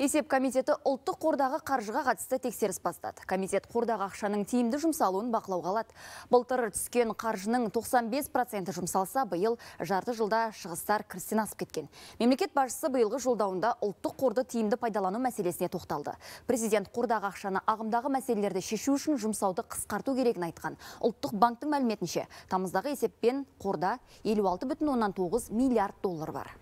Есеп комитеті ұлттық қордағы қаржыға қатысты тексеріс бастады. Комитет қордағы ақшаның тиімді жұмсалуын бақылауға алады. Былтыр түскен қаржының 95% жұмсалса, биыл жарты жылда шығыстар кірістен асып кеткен. Мемлекет басшысы биылғы жолдауында ұлттық қорды тиімді пайдалану мәселесіне тоқталды. Президент қордағы ақшаны ағымдағы мәселелерді шешу үшін жұмсауды қысқарту керегін айтқан. Ұлттық банктың мәліметінше, тамыздағы есеппен қорда 56,9 миллиард доллар бар.